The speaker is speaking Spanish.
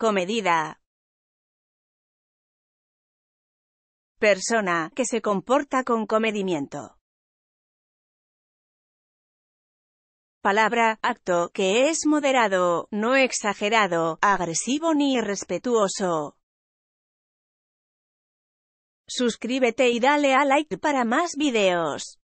comedida. Persona que se comporta con comedimiento. Palabra, acto, que es moderado, no exagerado, agresivo ni irrespetuoso. Suscríbete y dale a like para más videos.